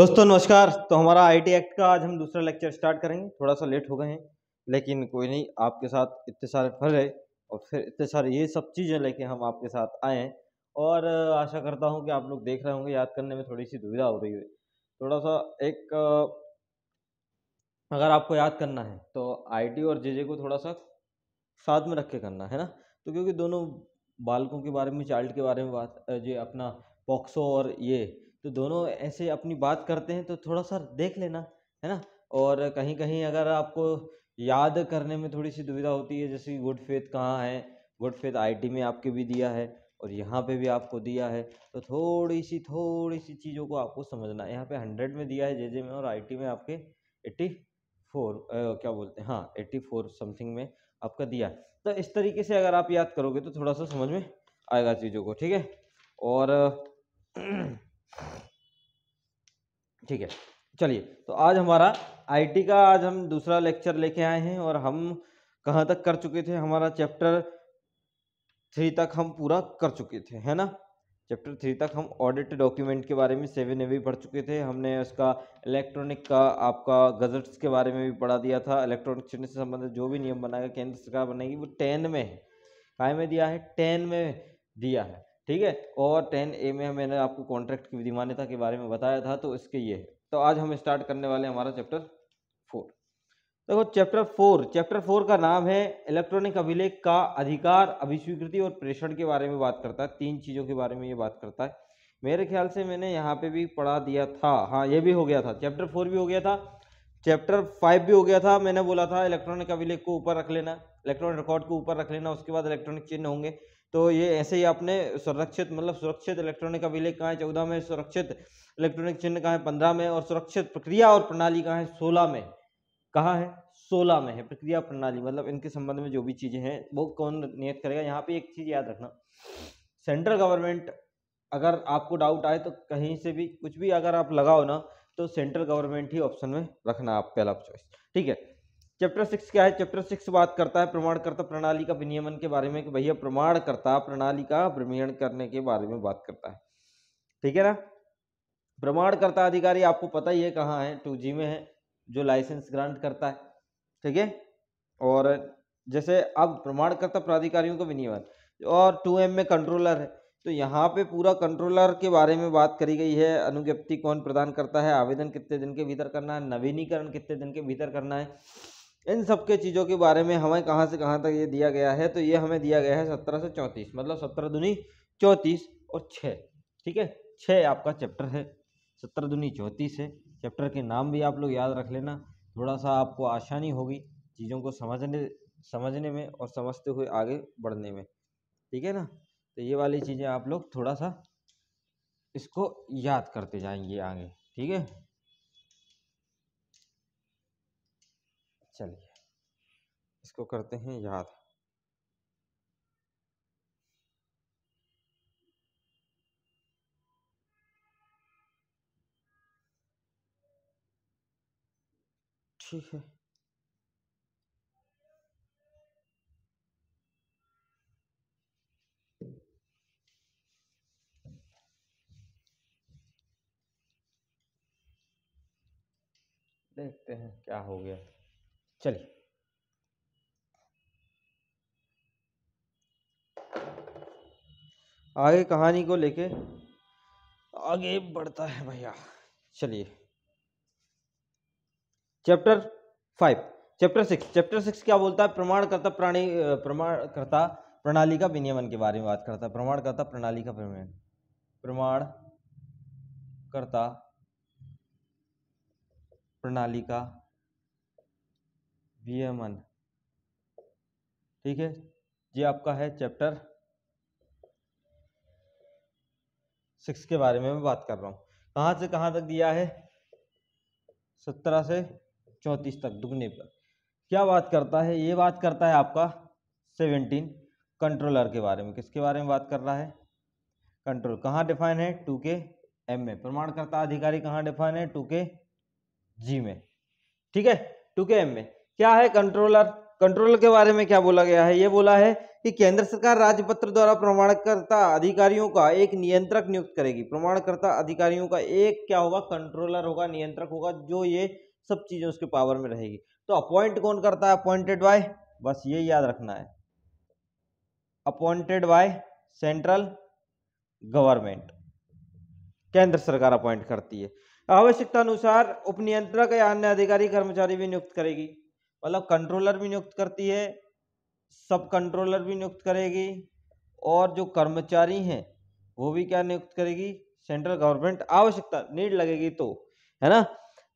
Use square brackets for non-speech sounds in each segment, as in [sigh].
दोस्तों नमस्कार तो हमारा आईटी एक्ट का आज हम दूसरा लेक्चर स्टार्ट करेंगे थोड़ा सा लेट हो गए हैं लेकिन कोई नहीं आपके साथ इतने सारे फल है और फिर इतने सारे ये सब चीज़ें लेके हम आपके साथ आए हैं और आशा करता हूँ कि आप लोग देख रहे होंगे याद करने में थोड़ी सी दुविधा हो रही है थोड़ा सा एक अगर आपको याद करना है तो आई और जे को थोड़ा सा साथ में रख के करना है ना तो क्योंकि दोनों बालकों के बारे में चाइल्ड के बारे में बात ये अपना पॉक्सो और ये तो दोनों ऐसे अपनी बात करते हैं तो थोड़ा सा देख लेना है ना और कहीं कहीं अगर आपको याद करने में थोड़ी सी दुविधा होती है जैसे गुड फेथ कहाँ है गुड फेथ आईटी में आपके भी दिया है और यहाँ पे भी आपको दिया है तो थोड़ी सी थोड़ी सी चीज़ों को आपको समझना है यहाँ पे हंड्रेड में दिया है जे जे में और आई में आपके एट्टी फोर क्या बोलते हैं हाँ एट्टी फोर समथिंग में आपका दिया है तो इस तरीके से अगर आप याद करोगे तो थोड़ा सा समझ में आएगा चीज़ों को ठीक है और [clears throat] ठीक है चलिए तो आज हमारा आईटी का आज हम दूसरा लेक्चर लेके आए हैं और हम कहाँ तक कर चुके थे हमारा चैप्टर थ्री तक हम पूरा कर चुके थे है ना चैप्टर थ्री तक हम ऑडिट डॉक्यूमेंट के बारे में सेवन ए भी पढ़ चुके थे हमने उसका इलेक्ट्रॉनिक का आपका गजट्स के बारे में भी पढ़ा दिया था इलेक्ट्रॉनिक चिन्ह से संबंधित जो भी नियम बनाएगा केंद्र सरकार बनाएगी वो टेन में है काय में दिया है टेन में दिया है ठीक है और टेन ए में मैंने आपको कॉन्ट्रैक्ट की विधि मान्यता के बारे में बताया था तो इसके ये है तो आज हम स्टार्ट करने वाले हमारा चैप्टर फोर देखो तो चैप्टर फोर चैप्टर फोर का नाम है इलेक्ट्रॉनिक अभिलेख का अधिकार अभिस्वीकृति और प्रेषण के बारे में बात करता है तीन चीज़ों के बारे में ये बात करता है मेरे ख्याल से मैंने यहाँ पे भी पढ़ा दिया था हाँ ये भी हो गया था चैप्टर फोर भी हो गया था चैप्टर फाइव भी हो गया था मैंने बोला था इलेक्ट्रॉनिक अभिलेख को ऊपर रख लेना इलेक्ट्रॉनिक रिकॉर्ड को ऊपर रख लेना उसके बाद इलेक्ट्रॉनिक चिन्ह होंगे तो ये ऐसे ही आपने सुरक्षित मतलब सुरक्षित इलेक्ट्रॉनिक अभिलेख कहाँ है चौदह में सुरक्षित इलेक्ट्रॉनिक चिन्ह कहाँ है पंद्रह में और सुरक्षित प्रक्रिया और प्रणाली कहाँ है सोलह में कहाँ है सोलह में है प्रक्रिया प्रणाली मतलब इनके संबंध में जो भी चीज़ें हैं वो कौन नियत करेगा यहाँ पे एक चीज़ याद रखना सेंट्रल गवर्नमेंट अगर आपको डाउट आए तो कहीं से भी कुछ भी अगर आप लगाओ ना तो सेंट्रल गवर्नमेंट ही ऑप्शन में रखना आप पहला चॉइस ठीक है चैप्टर सिक्स क्या है चैप्टर सिक्स बात करता है प्रमाणकर्ता प्रणाली का विनियमन के बारे में कि भैया प्रमाणकर्ता प्रणाली का भ्रमण करने के बारे में बात करता है ठीक है ना प्रमाणकर्ता अधिकारी आपको पता ही है कहाँ है टू जी में है जो लाइसेंस ग्रांट करता है ठीक है और जैसे अब प्रमाणकर्ता प्राधिकारियों का विनियमन और टू एम में कंट्रोलर है तो यहाँ पे पूरा कंट्रोलर के बारे में बात करी गई है अनुज्ञप्ति कौन प्रदान करता है आवेदन कितने दिन के भीतर करना है नवीनीकरण कितने दिन के भीतर करना है इन सब के चीज़ों के बारे में हमें कहाँ से कहाँ तक ये दिया गया है तो ये हमें दिया गया है सत्रह से चौंतीस मतलब सत्रह दुनी चौंतीस और छः ठीक है छः आपका चैप्टर है सत्रह दुनी चौंतीस है चैप्टर के नाम भी आप लोग याद रख लेना थोड़ा सा आपको आसानी होगी चीज़ों को समझने समझने में और समझते हुए आगे बढ़ने में ठीक है ना तो ये वाली चीज़ें आप लोग थोड़ा सा इसको याद करते जाएंगे आगे ठीक है चलिए इसको करते हैं याद ठीक है देखते हैं क्या हो गया चलिए आगे कहानी को लेके आगे बढ़ता है भैया चलिए chapter five chapter six chapter six क्या बोलता है प्रमाणकर्ता प्राणी प्रमाणकर्ता प्रणाली का विनियमन के बारे में बात करता है प्रमाणकर्ता प्रणाली का विनियमन प्रमाण करता प्रणाली का वियमन ठीक है ये आपका है चैप्टर सिक्स के बारे में मैं बात कर रहा हूँ कहाँ से कहाँ तक दिया है सत्रह से चौंतीस तक दुगने पर क्या बात करता है ये बात करता है आपका सेवनटीन कंट्रोलर के बारे में किसके बारे में बात कर रहा है कंट्रोल कहाँ डिफाइन है टू के एम में प्रमाणकर्ता अधिकारी कहाँ डिफाइन है टू के जी में ठीक है टू के एम में क्या है कंट्रोलर कंट्रोलर के बारे में क्या बोला गया है ये बोला है कि केंद्र सरकार राजपत्र द्वारा प्रमाणकर्ता अधिकारियों का एक नियंत्रक नियुक्त करेगी प्रमाणकर्ता अधिकारियों का एक क्या होगा कंट्रोलर होगा नियंत्रक होगा जो ये सब चीजें उसके पावर में रहेगी तो अपॉइंट कौन करता है अपॉइंटेड बाय बस ये याद रखना है अपॉइंटेड बाय सेंट्रल गवर्नमेंट केंद्र सरकार अपॉइंट करती है आवश्यकता अनुसार उपनियंत्रक या अन्य अधिकारी कर्मचारी भी नियुक्त करेगी मतलब कंट्रोलर भी नियुक्त करती है सब कंट्रोलर भी नियुक्त करेगी और जो कर्मचारी हैं वो भी क्या नियुक्त करेगी सेंट्रल गवर्नमेंट आवश्यकता नीड लगेगी तो है ना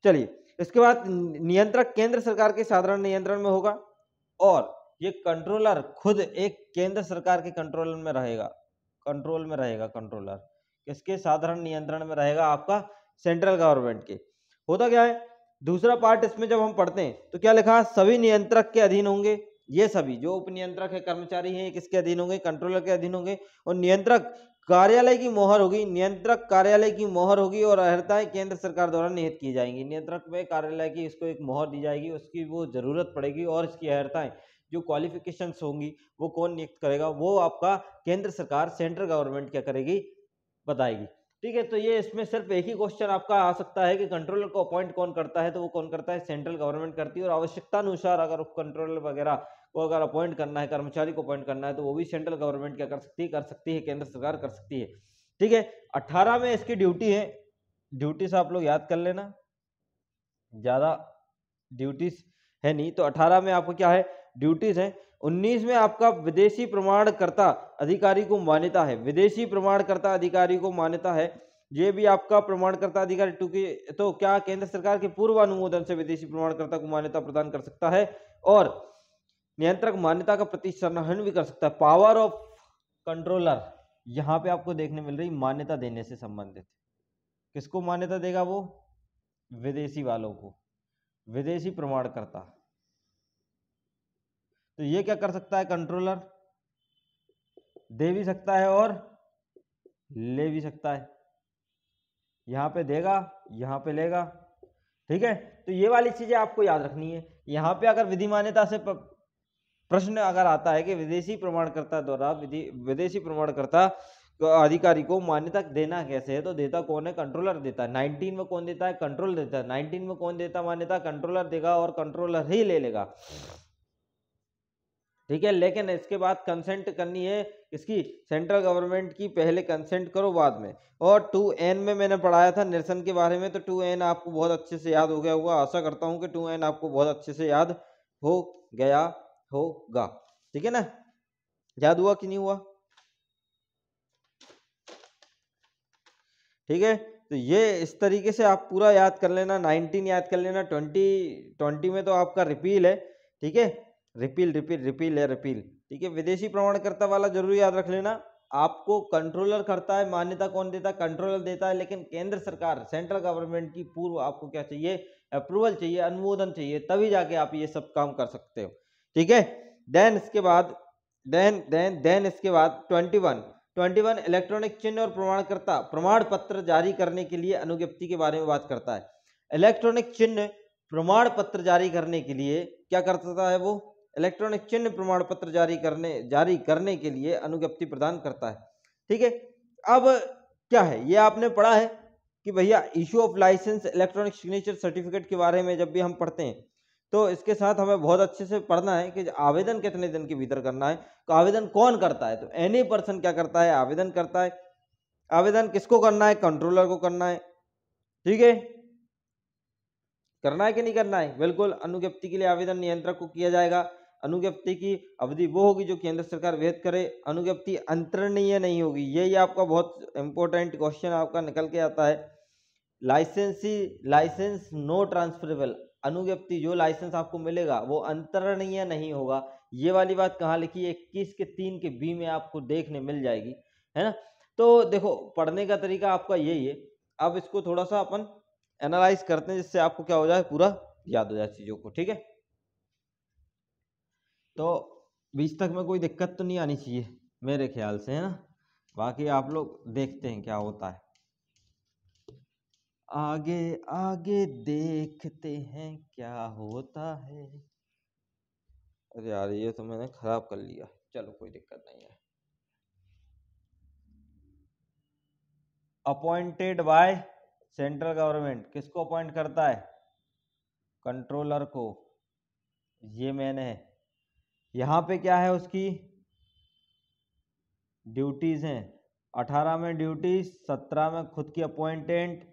चलिए इसके बाद नियंत्रक केंद्र सरकार के साधारण नियंत्रण में होगा और ये कंट्रोलर खुद एक केंद्र सरकार के कंट्रोल में रहेगा कंट्रोल में रहेगा कंट्रोलर किसके साधारण नियंत्रण में रहेगा आपका सेंट्रल गवर्नमेंट के होता क्या है दूसरा पार्ट इसमें जब हम पढ़ते हैं तो क्या लिखा सभी नियंत्रक के अधीन होंगे ये सभी जो उप नियंत्रक है कर्मचारी हैं किसके अधीन होंगे कंट्रोलर के अधीन होंगे और नियंत्रक कार्यालय की मोहर होगी नियंत्रक कार्यालय की मोहर होगी और अर्हताएं केंद्र सरकार द्वारा निहित की जाएंगी नियंत्रक में कार्यालय की इसको एक मोहर दी जाएगी उसकी वो जरूरत पड़ेगी और इसकी अर्हताएं जो क्वालिफिकेशन होंगी वो कौन नियुक्त करेगा वो आपका केंद्र सरकार सेंट्रल गवर्नमेंट क्या करेगी बताएगी ठीक है तो ये इसमें सिर्फ एक ही क्वेश्चन आपका आ सकता है कि कंट्रोलर को अपॉइंट कौन करता है तो वो कौन करता है सेंट्रल गवर्नमेंट करती है और आवश्यकता अनुसार अगर कंट्रोलर वगैरह को अगर अपॉइंट करना है कर्मचारी को अपॉइंट करना है तो वो भी सेंट्रल गवर्नमेंट क्या कर सकती है कर सकती है केंद्र सरकार कर सकती है ठीक है अट्ठारह में इसकी ड्यूटी है ड्यूटी आप लोग याद कर लेना ज़्यादा ड्यूटीज है नहीं तो अठारह में आपको क्या है ड्यूटीज है उन्नीस में आपका विदेशी प्रमाणकर्ता अधिकारी को मान्यता है विदेशी प्रमाणकर्ता अधिकारी को मान्यता है ये भी आपका प्रमाणकर्ता अधिकारी टू की तो क्या केंद्र सरकार के पूर्व अनुमोदन से विदेशी प्रमाणकर्ता को मान्यता प्रदान कर सकता है और नियंत्रक मान्यता का प्रतिसंहन भी कर सकता है पावर ऑफ कंट्रोलर यहाँ पे आपको देखने मिल रही मान्यता देने से संबंधित किसको मान्यता देगा वो विदेशी वालों को विदेशी प्रमाणकर्ता तो ये क्या कर सकता है कंट्रोलर दे भी सकता है और ले भी सकता है यहाँ पे देगा यहाँ पे लेगा ठीक है तो ये वाली चीज़ें आपको याद रखनी है यहाँ पे अगर विधि मान्यता से प्रश्न अगर आता है कि विदेशी प्रमाणकर्ता द्वारा विधि विदेशी प्रमाणकर्ता अधिकारी को मान्यता देना कैसे है तो देता कौन है कंट्रोलर देता है नाइनटीन में कौन देता है कंट्रोल देता है नाइनटीन में कौन देता मान्यता कंट्रोलर देगा और कंट्रोलर ही ले लेगा ठीक है लेकिन इसके बाद कंसेंट करनी है इसकी सेंट्रल गवर्नमेंट की पहले कंसेंट करो बाद में और टू एन में मैंने पढ़ाया था निरसन के बारे में तो टू एन आपको बहुत अच्छे से याद हो गया होगा आशा करता हूँ कि टू एन आपको बहुत अच्छे से याद हो गया होगा ठीक है ना याद हुआ कि नहीं हुआ ठीक है तो ये इस तरीके से आप पूरा याद कर लेना नाइनटीन याद कर लेना ट्वेंटी ट्वेंटी में तो आपका रिपील है ठीक है रिपील रिपील रिपील है रिपील ठीक है विदेशी प्रमाणकर्ता वाला जरूर याद रख लेना आपको कंट्रोलर करता है मान्यता कौन देता है कंट्रोलर देता है लेकिन केंद्र सरकार सेंट्रल गवर्नमेंट की पूर्व आपको क्या चाहिए अप्रूवल चाहिए अनुमोदन चाहिए तभी जाके आप ये सब काम कर सकते हो ठीक है देन इसके बाद देन देन देन इसके बाद twenty one twenty one electronic चिन्ह और प्रमाणकर्ता प्रमाण पत्र जारी करने के लिए अनुज्ञप्ति के बारे में बात करता है इलेक्ट्रॉनिक चिन्ह प्रमाण पत्र जारी करने के लिए क्या करता है वो इलेक्ट्रॉनिक चिन्ह प्रमाण पत्र जारी करने जारी करने के लिए अनुज्ञप्ति प्रदान करता है ठीक है अब क्या है ये आपने पढ़ा है कि भैया issue of licence electronic signature certificate के बारे में जब भी हम पढ़ते हैं तो इसके साथ हमें बहुत अच्छे से पढ़ना है कि आवेदन कितने दिन के भीतर करना है तो आवेदन कौन करता है तो एनी पर्सन क्या करता है आवेदन करता है आवेदन किसको करना है कंट्रोलर को करना है ठीक है करना है कि नहीं करना है बिल्कुल अनुज्ञप्ति के लिए आवेदन नियंत्रक को किया जाएगा अनुज्ञप्ति की अवधि वो होगी जो केंद्र सरकार वेद करे अनुज्ञप्ति अंतरणीय नहीं होगी यही आपका बहुत इंपॉर्टेंट क्वेश्चन आपका निकल के आता है लाइसेंसी लाइसेंस नो ट्रांसफरेबल अनुज्ञप्ति जो लाइसेंस आपको मिलेगा वो अंतरणीय नहीं होगा ये वाली बात कहाँ लिखी है इक्कीस के तीन के बी में आपको देखने मिल जाएगी है ना तो देखो पढ़ने का तरीका आपका यही है अब इसको थोड़ा सा अपन एनालाइज करते हैं जिससे आपको क्या हो जाए पूरा याद हो जाए चीज़ों को ठीक है तो बीच तक में कोई दिक्कत तो नहीं आनी चाहिए मेरे ख्याल से है ना बाकी आप लोग देखते हैं क्या होता है आगे आगे देखते हैं क्या होता है अरे यार ये तो मैंने खराब कर लिया चलो कोई दिक्कत नहीं है अपॉइंटेड बाय सेंट्रल गवर्नमेंट किसको अपॉइंट करता है कंट्रोलर को ये मैंने यहाँ पे क्या है उसकी ड्यूटीज़ हैं अठारह में ड्यूटी सत्रह में खुद की अपॉइंटेंट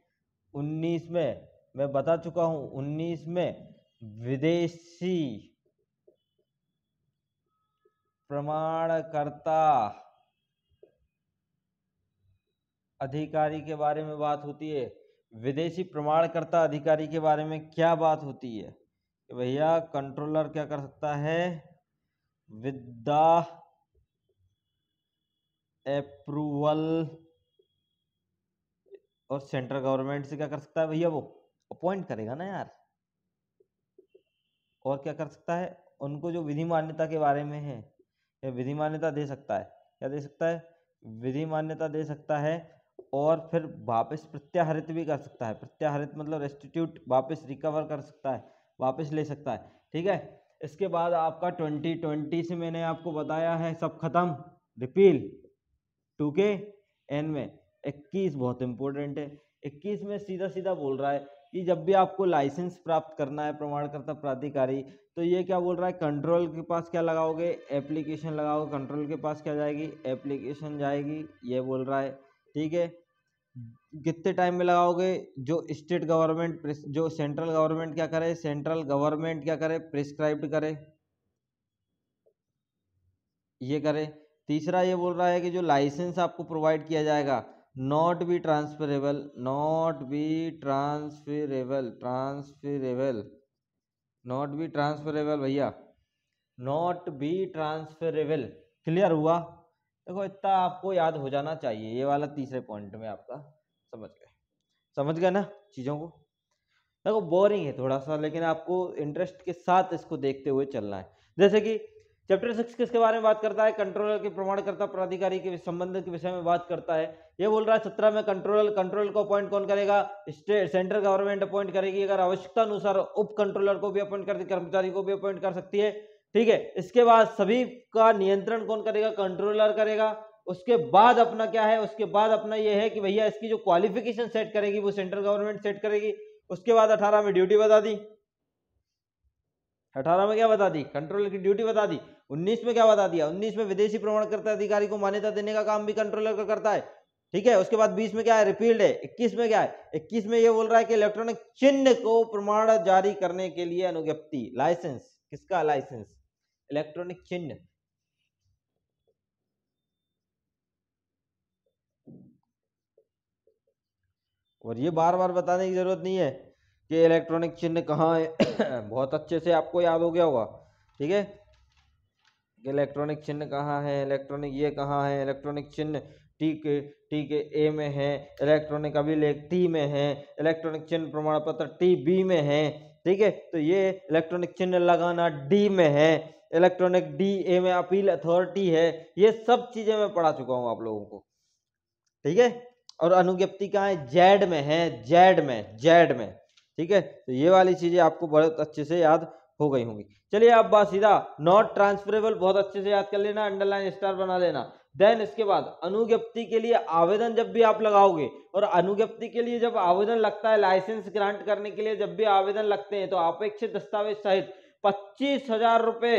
उन्नीस में मैं बता चुका हूँ उन्नीस में विदेशी प्रमाणकर्ता अधिकारी के बारे में बात होती है विदेशी प्रमाणकर्ता अधिकारी के बारे में क्या बात होती है भैया कंट्रोलर क्या कर सकता है with अप्रूवल और सेंट्रल गवर्नमेंट से क्या कर सकता है भैया वो अपॉइंट करेगा ना यार और क्या कर सकता है उनको जो विधि मान्यता के बारे में है विधि मान्यता दे सकता है क्या दे सकता है विधि मान्यता दे सकता है और फिर वापस प्रत्याहरित भी कर सकता है प्रत्याहरित मतलब रेस्टिट्यूट वापस रिकवर कर सकता है वापस ले सकता है ठीक है इसके बाद आपका ट्वेंटी ट्वेंटी से मैंने आपको बताया है सब खत्म रिपील टू के एन में इक्कीस बहुत इंपॉर्टेंट है इक्कीस में सीधा सीधा बोल रहा है कि जब भी आपको लाइसेंस प्राप्त करना है प्रमाणकर्ता प्राधिकारी तो ये क्या बोल रहा है कंट्रोल के पास क्या लगाओगे एप्लीकेशन लगाओगे कंट्रोल के पास क्या जाएगी एप्लीकेशन जाएगी ये बोल रहा है ठीक है कितने टाइम में लगाओगे जो स्टेट गवर्नमेंट जो सेंट्रल गवर्नमेंट क्या करे सेंट्रल गवर्नमेंट क्या करे प्रिस्क्राइब्ड करे ये करे तीसरा ये बोल रहा है कि जो लाइसेंस आपको प्रोवाइड किया जाएगा not be transferable not be transferable transferable not be transferable भैया नॉट बी ट्रांसफरेबल क्लियर हुआ देखो इतना आपको याद हो जाना चाहिए ये वाला तीसरे पॉइंट में आपका समझ गए समझ गए ना चीज़ों को देखो बोरिंग है थोड़ा सा लेकिन आपको इंटरेस्ट के साथ इसको देखते हुए चलना है जैसे कि चैप्टर सिक्स किसके बारे में बात करता है कंट्रोलर के प्रमाणकर्ता प्राधिकारी के संबंध के विषय में बात करता है ये बोल रहा है सत्रह में कंट्रोलर कंट्रोलर को अपॉइंट कौन करेगा स्टेट सेंट्रल गवर्नमेंट अपॉइंट करेगी अगर आवश्यकता अनुसार उप कंट्रोलर को भी अपॉइंट कर कर्मचारी को भी अपॉइंट कर सकती है ठीक है इसके बाद सभी का नियंत्रण कौन करेगा कंट्रोलर करेगा उसके बाद अपना क्या है उसके बाद अपना यह है कि भैया इसकी जो क्वालिफिकेशन सेट करेगी वो सेंट्रल गवर्नमेंट सेट करेगी उसके बाद अठारह में ड्यूटी बता दी अठारह में क्या बता दी कंट्रोलर की ड्यूटी बता दी उन्नीस में क्या बता दिया उन्नीस में विदेशी प्रमाणकर्ता अधिकारी को मान्यता देने का काम भी कंट्रोलर का करता है ठीक है उसके बाद बीस में क्या है रिपील्ड है इक्कीस में क्या है इक्कीस में ये बोल रहा है कि इलेक्ट्रॉनिक चिन्ह को प्रमाण जारी करने के लिए अनुज्ञप्ति लाइसेंस किसका लाइसेंस इलेक्ट्रॉनिक चिन्ह और ये बार बार बताने की जरूरत नहीं है कि इलेक्ट्रॉनिक चिन्ह कहाँ है [coughs] बहुत अच्छे से आपको याद हो गया होगा ठीक है कि इलेक्ट्रॉनिक चिन्ह कहाँ है इलेक्ट्रॉनिक ये कहाँ है इलेक्ट्रॉनिक चिन्ह टी के टी के ए में है इलेक्ट्रॉनिक अभिलेख टी में है इलेक्ट्रॉनिक चिन्ह प्रमाण पत्र टी बी में है ठीक है तो ये इलेक्ट्रॉनिक चिन्ह लगाना डी में है electronic D M appeal authority है ये सब चीजें मैं पढ़ा चुका हूँ आप लोगों को ठीक है और अनुज्ञप्ति कहाँ है जेड में है जेड में जेड में ठीक है तो ये वाली चीजें आपको बहुत अच्छे से याद हो गई होंगी चलिए अब बात सीधा नॉट ट्रांसफरेबल बहुत अच्छे से याद कर लेना अंडरलाइन स्टार बना लेना देन इसके बाद अनुज्ञप्ति के लिए आवेदन जब भी आप लगाओगे और अनुज्ञप्ति के लिए जब आवेदन लगता है लाइसेंस ग्रांट करने के लिए जब भी आवेदन लगते हैं तो अपेक्षित दस्तावेज सहित पच्चीस हजार रुपए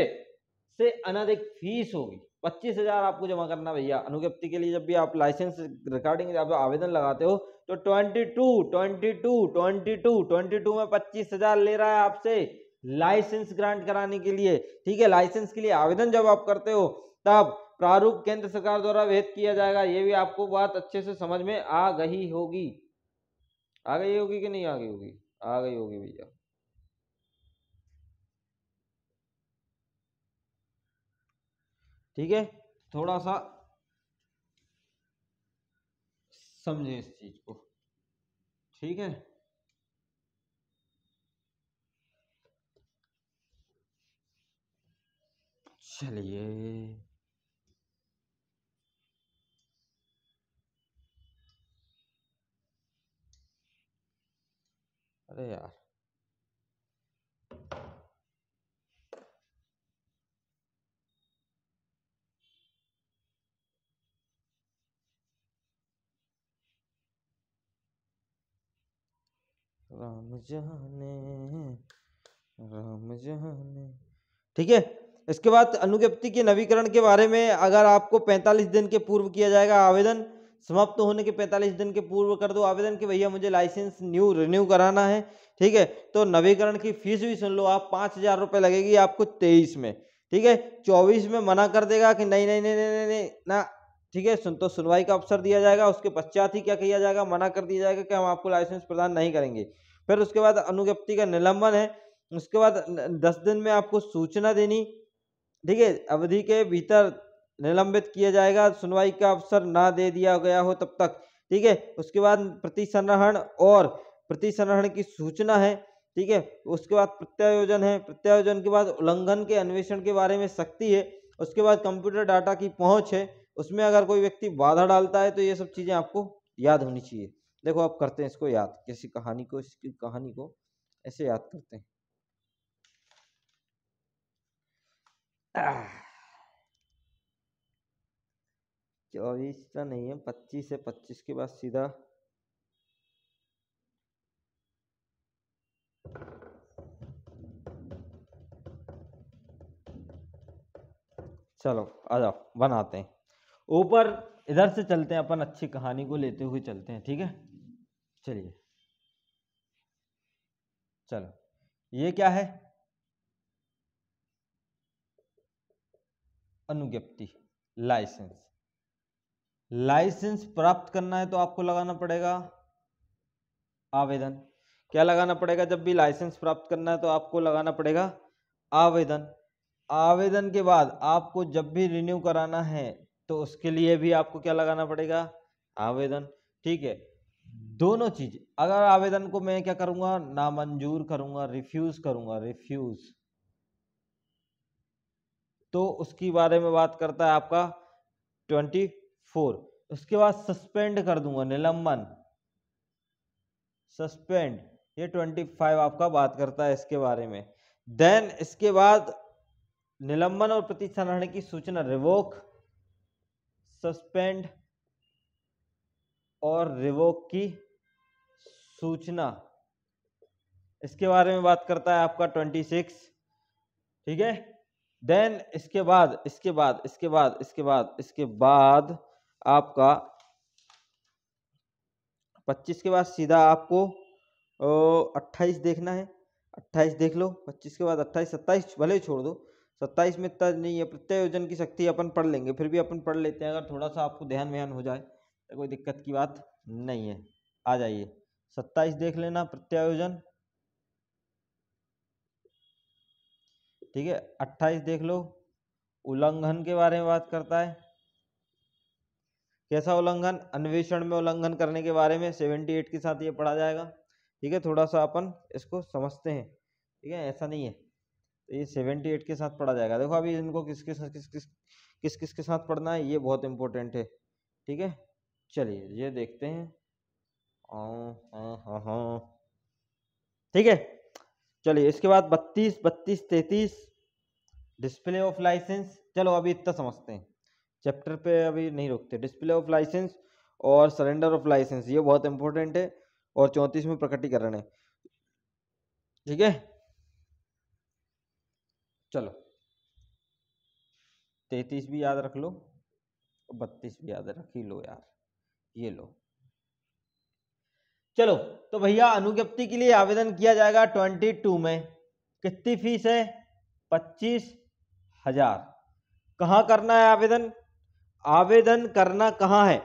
से अनधिक फीस होगी पच्चीस हजार आपको जमा करना भैया अनुज्ञप्ति के लिए जब भी आप लाइसेंस रिकॉर्डिंग आप आवेदन लगाते हो तो twenty two twenty two twenty two twenty two में पच्चीस हजार ले रहा है आपसे लाइसेंस ग्रांट कराने के लिए ठीक है लाइसेंस के लिए आवेदन जब आप करते हो तब प्रारूप केंद्र सरकार द्वारा वेद किया जाएगा ये भी आपको बात अच्छे से समझ में आ गई होगी आ गई होगी कि नहीं आ गई होगी आ गई होगी भैया ठीक है थोड़ा सा समझें इस चीज को ठीक है चलिए अरे यार राम जाने राम जाने ठीक है इसके बाद अनुज्ञप्ति के नवीकरण के बारे में अगर आपको 45 दिन के पूर्व किया जाएगा आवेदन समाप्त होने के 45 दिन के पूर्व कर दो आवेदन कि भैया मुझे लाइसेंस न्यू रिन्यू कराना है ठीक है तो नवीकरण की फीस भी सुन लो आप पाँच हज़ार रुपये लगेगी आपको तेईस में ठीक है चौबीस में मना कर देगा कि नहीं नहीं नहीं नहीं नहीं ना ठीक है सुन तो सुनवाई का अवसर दिया जाएगा उसके पश्चात ही क्या किया जाएगा मना कर दिया जाएगा कि हम आपको लाइसेंस प्रदान नहीं करेंगे फिर उसके बाद अनुज्ञप्ति का निलंबन है उसके बाद दस दिन में आपको सूचना देनी ठीक है अवधि के भीतर निलंबित किया जाएगा सुनवाई का अवसर ना दे दिया गया हो तब तक ठीक है उसके बाद प्रतिसंग्रहण और प्रतिसंग्रहण की सूचना है ठीक है उसके बाद प्रत्यायोजन है प्रत्यायोजन के बाद उल्लंघन के अन्वेषण के बारे में शक्ति है उसके बाद कंप्यूटर डाटा की पहुंच है उसमें अगर कोई व्यक्ति बाधा डालता है तो ये सब चीज़ें आपको याद होनी चाहिए देखो आप करते हैं इसको याद किसी कहानी को इसकी कहानी को ऐसे याद करते हैं चौबीस का नहीं है पच्चीस है पच्चीस के बाद सीधा चलो आ जाओ बनाते हैं ऊपर इधर से चलते हैं अपन अच्छी कहानी को लेते हुए चलते हैं ठीक है चलिए चलो ये क्या है अनुज्ञप्ति लाइसेंस लाइसेंस प्राप्त करना है तो आपको लगाना पड़ेगा आवेदन क्या लगाना पड़ेगा जब भी लाइसेंस प्राप्त करना है तो आपको लगाना पड़ेगा आवेदन आवेदन के बाद आपको जब भी रिन्यू कराना है तो उसके लिए भी आपको क्या लगाना पड़ेगा आवेदन ठीक है दोनों चीज अगर आवेदन को मैं क्या करूंगा नामंजूर करूंगा रिफ्यूज करूंगा रिफ्यूज तो उसकी बारे में बात करता है आपका ट्वेंटी फोर उसके बाद सस्पेंड कर दूंगा निलंबन सस्पेंड ये ट्वेंटी फाइव आपका बात करता है इसके बारे में देन इसके बाद निलंबन और प्रतिसंहरण की सूचना रिवोक सस्पेंड और रिवोक की सूचना इसके बारे में बात करता है आपका ट्वेंटी सिक्स ठीक है देन इसके बाद इसके बाद इसके बाद इसके बाद इसके बाद आपका पच्चीस के बाद सीधा आपको अट्ठाईस देखना है अट्ठाईस देख लो पच्चीस के बाद अट्ठाईस सत्ताईस भले ही छोड़ दो सत्ताईस में इतना नहीं है प्रत्यायोजन की शक्ति अपन पढ़ लेंगे फिर भी अपन पढ़ लेते हैं अगर थोड़ा सा आपको ध्यान व्यान हो जाए तो कोई दिक्कत की बात नहीं है आ जाइए सत्ताईस देख लेना प्रत्यायोजन ठीक है अट्ठाईस देख लो उल्लंघन के बारे में बात करता है कैसा उल्लंघन अन्वेषण में उल्लंघन करने के बारे में सेवेंटी एट के साथ ये पढ़ा जाएगा ठीक है थोड़ा सा अपन इसको समझते हैं ठीक है ऐसा नहीं है तो ये सेवेंटी एट के साथ पढ़ा जाएगा देखो अभी इनको किसके साथ किस किस किस किस के साथ पढ़ना है ये बहुत इंपॉर्टेंट है ठीक है चलिए ये देखते हैं ठीक है चलिए इसके बाद बत्तीस बत्तीस तैतीस डिस्प्ले ऑफ लाइसेंस चलो अभी इतना समझते हैं चैप्टर पे अभी नहीं रोकते डिस्प्ले ऑफ लाइसेंस और सरेंडर ऑफ लाइसेंस ये बहुत इंपॉर्टेंट है और चौंतीस में प्रकटीकरण है ठीक है चलो तैतीस भी याद रख लो बत्तीस भी याद रख ही लो यार ये लो चलो तो भैया अनुज्ञप्ति के लिए आवेदन किया जाएगा ट्वेंटी टू में कितनी फीस है पच्चीस हजार कहाँ करना है आवेदन आवेदन करना कहाँ है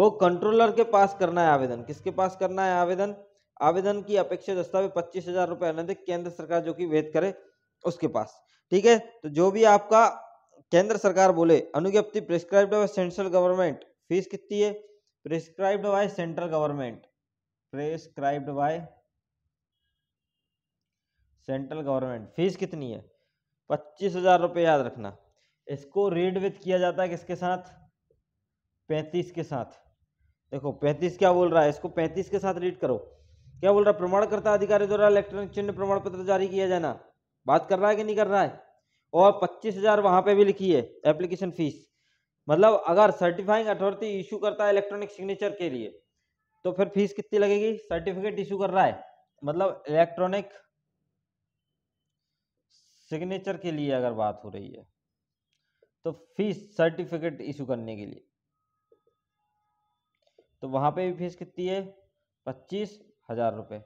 वो कंट्रोलर के पास करना है आवेदन किसके पास करना है आवेदन आवेदन की अपेक्षा दस्तावेज पच्चीस हजार रुपये अनधिक केंद्र सरकार जो कि वेद करे उसके पास ठीक है तो जो भी आपका केंद्र सरकार बोले अनुज्ञप्ति prescribed by central government fees कितनी है prescribed by central government prescribed by central government fees कितनी है पच्चीस हजार रुपये याद रखना इसको रीड विथ किया जाता है किसके साथ पैंतीस के साथ देखो पैंतीस क्या बोल रहा है इसको पैंतीस के साथ रीड करो क्या बोल रहा है प्रमाणकर्ता अधिकारी द्वारा इलेक्ट्रॉनिक चिन्ह प्रमाण पत्र जारी किया जाना बात कर रहा है कि नहीं कर रहा है और पच्चीस हजार वहां पर भी लिखी है एप्लीकेशन फीस मतलब अगर सर्टिफाइंग अथॉरिटी इशू करता है इलेक्ट्रॉनिक सिग्नेचर के लिए तो फिर फीस कितनी लगेगी सर्टिफिकेट इशू कर रहा है मतलब इलेक्ट्रॉनिक सिग्नेचर के लिए अगर बात हो रही है तो फीस सर्टिफिकेट इशू करने के लिए तो वहां पे भी फीस कितनी है पच्चीस हजार रुपये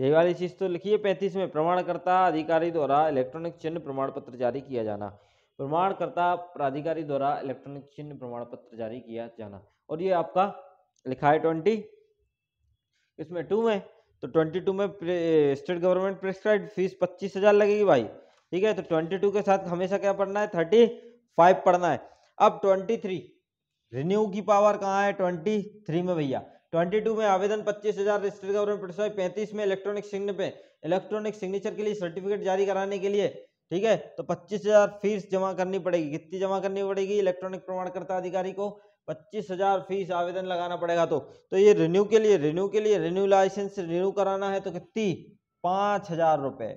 यही वाली चीज़ तो लिखिए पैंतीस में प्रमाणकर्ता अधिकारी द्वारा इलेक्ट्रॉनिक चिन्ह प्रमाण पत्र जारी किया जाना प्रमाणकर्ता प्राधिकारी द्वारा इलेक्ट्रॉनिक चिन्ह प्रमाण पत्र जारी किया जाना और ये आपका लिखा है ट्वेंटी इसमें टू में तो ट्वेंटी टू में स्टेट गवर्नमेंट प्रिस्क्राइब फीस पच्चीस हजार लगेगी भाई ठीक है तो ट्वेंटी टू के साथ हमेशा क्या पढ़ना है थर्टी फाइव पढ़ना है अब ट्वेंटी थ्री रिन्यू की पावर कहाँ है ट्वेंटी थ्री में भैया ट्वेंटी टू में आवेदन पच्चीस हजार रजिस्टर्ड गवर्नमेंट प्रतिष्ठान पैंतीस में इलेक्ट्रॉनिक सिग्न पे इलेक्ट्रॉनिक सिग्नेचर के लिए सर्टिफिकेट जारी कराने के लिए ठीक है तो पच्चीस हजार फीस जमा करनी पड़ेगी कितनी जमा करनी पड़ेगी इलेक्ट्रॉनिक प्रमाणकर्ता अधिकारी को पच्चीस हजार फीस आवेदन लगाना पड़ेगा तो तो ये रिन्यू के लिए रिन्यू के लिए रिन्यू लाइसेंस रिन्यू कराना है तो कितनी पाँच हजार रुपये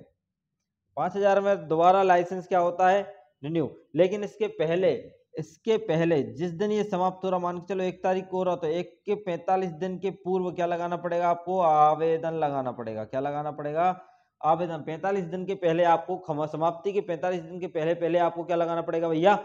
पाँच हजार में दोबारा लाइसेंस क्या होता है रिन्यू लेकिन इसके पहले इसके पहले जिस दिन ये समाप्त हो रहा मान के चलो एक तारीख को हो रहा तो एक के पैंतालीस दिन के पूर्व क्या लगाना पड़ेगा आपको आवेदन लगाना पड़ेगा क्या लगाना पड़ेगा आवेदन पैंतालीस दिन के पहले आपको समाप्ति के पैंतालीस दिन के पहले पहले आपको क्या लगाना पड़ेगा भैया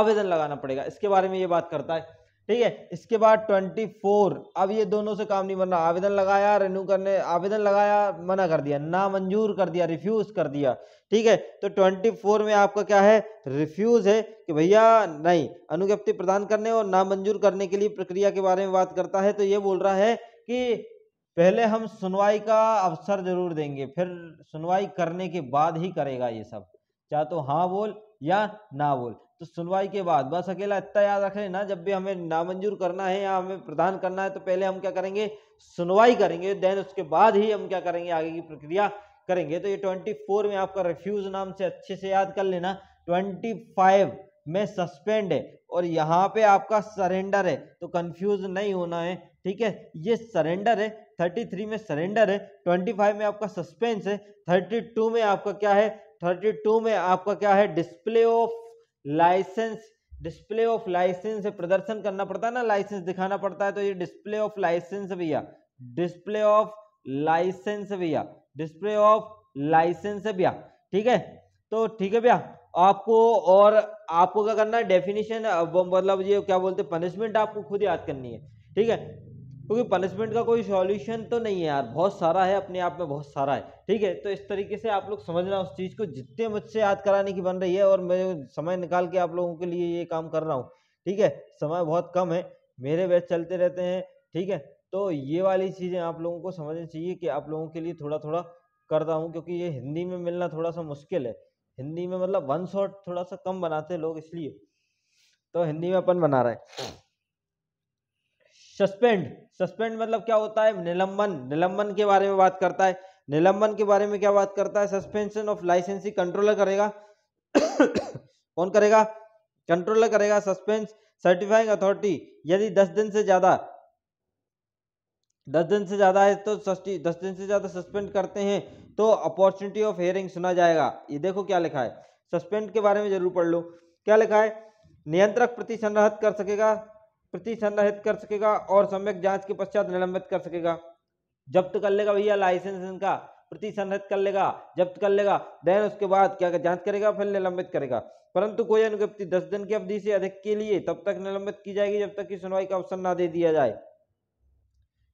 आवेदन लगाना पड़ेगा इसके बारे में ये बात करता है ठीक है इसके बाद ट्वेंटी फोर अब ये दोनों से काम नहीं बन रहा आवेदन लगाया रिन्यू करने आवेदन लगाया मना कर दिया ना मंजूर कर दिया रिफ्यूज कर दिया ठीक है तो ट्वेंटी फोर में आपका क्या है रिफ्यूज है कि भैया नहीं अनुज्ञप्ति प्रदान करने और नामंजूर करने के लिए प्रक्रिया के बारे में बात करता है तो ये बोल रहा है कि पहले हम सुनवाई का अवसर जरूर देंगे फिर सुनवाई करने के बाद ही करेगा ये सब चाहे तो हाँ बोल या ना बोल तो सुनवाई के बाद बस अकेला इतना याद रखें ना जब भी हमें नामंजूर करना है या हमें प्रदान करना है तो पहले हम क्या करेंगे सुनवाई करेंगे देन उसके बाद ही हम क्या करेंगे आगे की प्रक्रिया करेंगे तो ये ट्वेंटी फोर में आपका रिफ्यूज नाम से अच्छे से याद कर लेना ट्वेंटी फाइव में सस्पेंड है और यहाँ पे आपका सरेंडर है तो कन्फ्यूज नहीं होना है ठीक है ये सरेंडर है थर्टी थ्री में सरेंडर है ट्वेंटी फाइव में आपका सस्पेंस है थर्टी टू में आपका क्या है थर्टी टू में आपका क्या है display of licence display of licence प्रदर्शन करना पड़ता है ना लाइसेंस दिखाना पड़ता है तो ये डिस्प्ले ऑफ लाइसेंस भैया डिस्प्ले ऑफ लाइसेंस भैया डिस्प्ले ऑफ लाइसेंस भैया ठीक है तो ठीक है भैया आपको और आपको क्या करना है डेफिनेशन मतलब ये क्या बोलते हैं पनिशमेंट आपको खुद याद करनी है ठीक है क्योंकि पनिशमेंट का कोई सॉल्यूशन तो नहीं है यार बहुत सारा है अपने आप में बहुत सारा है ठीक है तो इस तरीके से आप लोग समझना उस चीज़ को जितने मुझसे याद कराने की बन रही है और मैं समय निकाल के आप लोगों के लिए ये काम कर रहा हूँ ठीक है समय बहुत कम है मेरे बैच चलते रहते हैं ठीक है तो ये वाली चीज़ें आप लोगों को समझनी चाहिए कि आप लोगों के लिए थोड़ा थोड़ा कर रहा हूँ क्योंकि ये हिंदी में मिलना थोड़ा सा मुश्किल है हिंदी में मतलब वन शॉट थोड़ा सा कम बनाते हैं लोग इसलिए तो हिंदी में अपन बना रहे हैं सस्पेंड सस्पेंड मतलब क्या होता है निलंबन निलंबन के बारे में बात करता है निलंबन के बारे में क्या बात करता है सस्पेंशन ऑफ लाइसेंसी कंट्रोलर करेगा [coughs] कौन करेगा कंट्रोलर करेगा सस्पेंस सर्टिफाइंग अथॉरिटी यदि दस दिन से ज्यादा दस दिन से ज्यादा है तो सस्टी दस दिन से ज्यादा सस्पेंड करते हैं तो अपॉर्चुनिटी ऑफ हेयरिंग सुना जाएगा ये देखो क्या लिखा है सस्पेंड के बारे में जरूर पढ़ लो क्या लिखा है नियंत्रक प्रति संग्रहित कर सकेगा प्रतिसंदर्भित कर सकेगा और सम्यक जांच के पश्चात निलंबित कर सकेगा जब्त कर लेगा भैया लाइसेंस इनका प्रतिसंहत कर लेगा जब्त कर लेगा देन उसके बाद क्या कर, जांच करेगा फिर निलंबित करेगा परंतु कोई अनुज्ञप्ति दस दिन की अवधि से अधिक के लिए तब तक निलंबित की जाएगी जब तक की सुनवाई का अवसर ना दे दिया जाए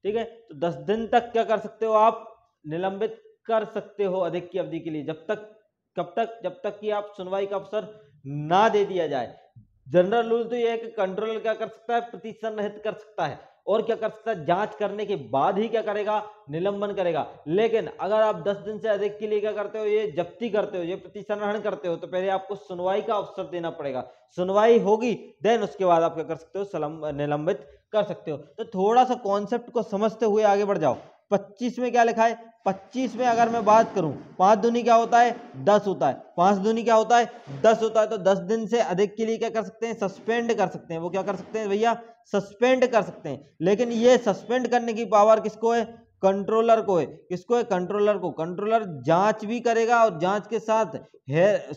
ठीक है तो दस दिन तक क्या कर सकते हो आप निलंबित कर सकते हो अधिक की अवधि के लिए जब तक कब तक जब तक कि आप सुनवाई का अवसर ना दे दिया जाए जनरल रूल तो यह है कि कंट्रोलर क्या कर सकता है प्रतिशत रहित कर सकता है और क्या कर सकता है जांच करने के बाद ही क्या करेगा निलंबन करेगा लेकिन अगर आप 10 दिन से अधिक के लिए क्या करते हो ये जब्ती करते हो ये प्रतिसंहरण करते हो तो पहले आपको सुनवाई का अवसर देना पड़ेगा सुनवाई होगी देन उसके बाद आप क्या कर सकते हो निलंबित कर सकते हो तो थोड़ा सा कॉन्सेप्ट को समझते हुए आगे बढ़ जाओ पच्चीस में क्या लिखा है पच्चीस में अगर मैं बात करूं पांच धुनी क्या होता है दस होता है पांच धुनी क्या होता है दस होता है तो दस दिन से अधिक के लिए क्या कर सकते हैं सस्पेंड कर सकते हैं वो क्या कर सकते हैं भैया सस्पेंड कर सकते हैं लेकिन ये सस्पेंड करने की पावर किसको है कंट्रोलर को है किसको है कंट्रोलर को कंट्रोलर जांच भी करेगा और जांच के साथ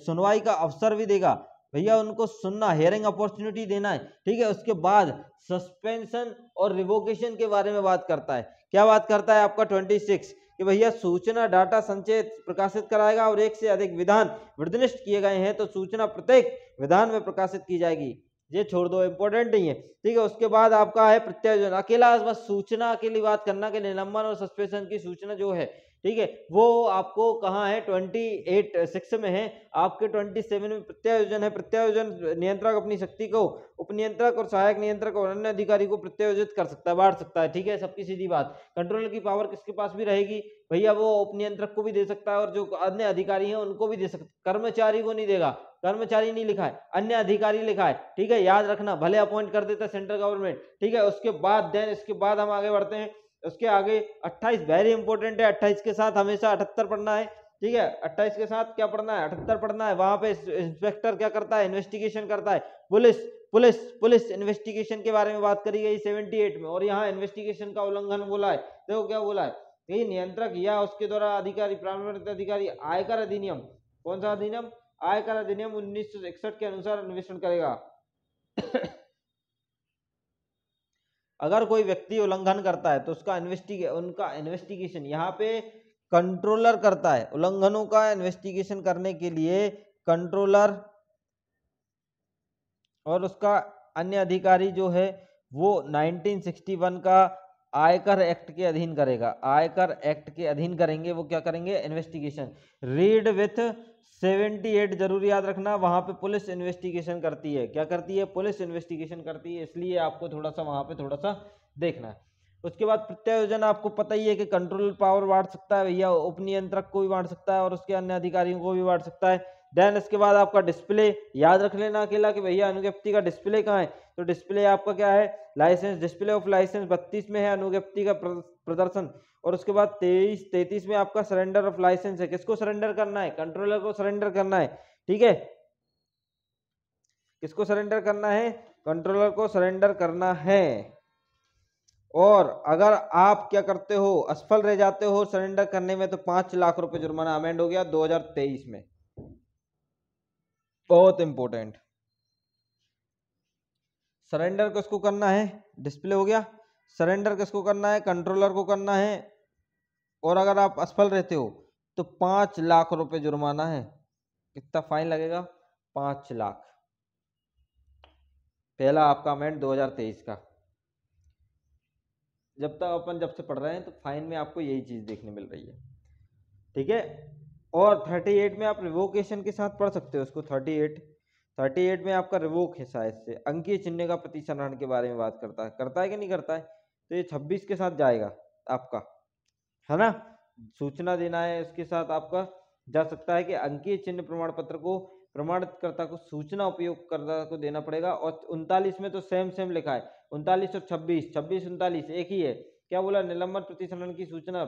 सुनवाई का अवसर भी देगा भैया उनको सुनना हेयरिंग अपॉर्चुनिटी देना है ठीक है उसके बाद सस्पेंशन और रिवोकेशन के बारे में बात करता है क्या बात करता है आपका ट्वेंटी सिक्स कि भैया सूचना डाटा संचय प्रकाशित कराएगा और एक से अधिक विधान वृद्धनिष्ठ किए गए हैं तो सूचना प्रत्येक विधान में प्रकाशित की जाएगी ये छोड़ दो इम्पोर्टेंट नहीं है ठीक है उसके बाद आपका है प्रत्यायोजन अकेला बस सूचना के लिए बात करना के निलंबन और सस्पेंशन की सूचना जो है ठीक है वो आपको कहाँ है ट्वेंटी एट सिक्स में है आपके ट्वेंटी सेवन में प्रत्यायोजन है प्रत्यायोजन नियंत्रक अपनी शक्ति को उपनियंत्रक और सहायक नियंत्रक और अन्य अधिकारी को प्रत्यायोजित कर सकता है बांट सकता है ठीक है सबकी सीधी बात कंट्रोल की पावर किसके पास भी रहेगी भैया वो उपनियंत्रक को भी दे सकता है और जो अन्य अधिकारी हैं उनको भी दे सकता कर्मचारी को नहीं देगा कर्मचारी नहीं लिखा है अन्य अधिकारी लिखा है ठीक है याद रखना भले अपॉइंट कर देता सेंट्रल गवर्नमेंट ठीक है उसके बाद देन इसके बाद हम आगे बढ़ते हैं उसके आगे 28 वेरी इंपॉर्टेंट है 28 के साथ हमेशा 78 पढ़ना है ठीक है 28 के साथ क्या पढ़ना है 78 पढ़ना है वहां पे इंस्पेक्टर क्या करता है इन्वेस्टिगेशन करता है पुलिस पुलिस पुलिस इन्वेस्टिगेशन के बारे में बात करी गई 78 में और यहाँ इन्वेस्टिगेशन का उल्लंघन बोला है देखो क्या बोला है यही नियंत्रक या उसके द्वारा अधिकारी प्रारंभिक अधिकारी आयकर अधिनियम कौन सा अधिनियम आयकर अधिनियम उन्नीस के अनुसार अन्वेषण करेगा अगर कोई व्यक्ति उल्लंघन करता है तो उसका इन्वेस्टिगे उनका इन्वेस्टिगेशन यहाँ पे कंट्रोलर करता है उल्लंघनों का इन्वेस्टिगेशन करने के लिए कंट्रोलर और उसका अन्य अधिकारी जो है वो 1961 का आयकर एक्ट के अधीन करेगा आयकर एक्ट के अधीन करेंगे वो क्या करेंगे investigation read with seventy eight जरूर याद रखना वहाँ पे पुलिस इन्वेस्टिगेशन करती है क्या करती है पुलिस इन्वेस्टिगेशन करती है इसलिए आपको थोड़ा सा वहाँ पे थोड़ा सा देखना है उसके बाद प्रत्यायोजन आपको पता ही है कि कंट्रोल पावर बांट सकता है भैया उपनियंत्रक को भी बांट सकता है और उसके अन्य अधिकारियों को भी बांट सकता है देन इसके बाद आपका डिस्प्ले याद रख लेना अकेला कि भैया अनुज्ञप्ति का डिस्प्ले कहाँ है तो डिस्प्ले आपका क्या है लाइसेंस डिस्प्ले ऑफ लाइसेंस बत्तीस में है अनुज्ञप्ति का प्रदर्शन और उसके बाद तेईस तैतीस में आपका सरेंडर ऑफ लाइसेंस है किसको सरेंडर करना है कंट्रोलर को सरेंडर करना है ठीक है किसको सरेंडर करना है कंट्रोलर को सरेंडर करना है और अगर आप क्या करते हो असफल रह जाते हो सरेंडर करने में तो पांच लाख रुपए जुर्माना अमेंड हो गया 2023 में बहुत इंपॉर्टेंट सरेंडर किसको करना है डिस्प्ले हो गया सरेंडर किसको करना है कंट्रोलर को करना है और अगर आप असफल रहते हो तो पाँच लाख रुपए जुर्माना है कितना फाइन लगेगा पाँच लाख पहला आपका अमेंट 2023 का जब तक अपन जब से पढ़ रहे हैं तो फाइन में आपको यही चीज़ देखने मिल रही है ठीक है और 38 में आप रिवोकेशन के साथ पढ़ सकते हो उसको 38 थर्टी एट में आपका रिवोक है शायद से अंकीय चिन्ह का प्रतिसरण के बारे में बात करता है करता है कि नहीं करता है तो ये छब्बीस के साथ जाएगा आपका है ना सूचना देना है उसके साथ आपका जा सकता है कि अंकीय चिन्ह प्रमाण पत्र को प्रमाणकर्ता को सूचना उपयोगकर्ता को देना पड़ेगा और उनतालीस में तो सेम सेम लिखा है उनतालीस और छब्बीस छब्बीस उनतालीस एक ही है क्या बोला निलंबन प्रतिसरण की सूचना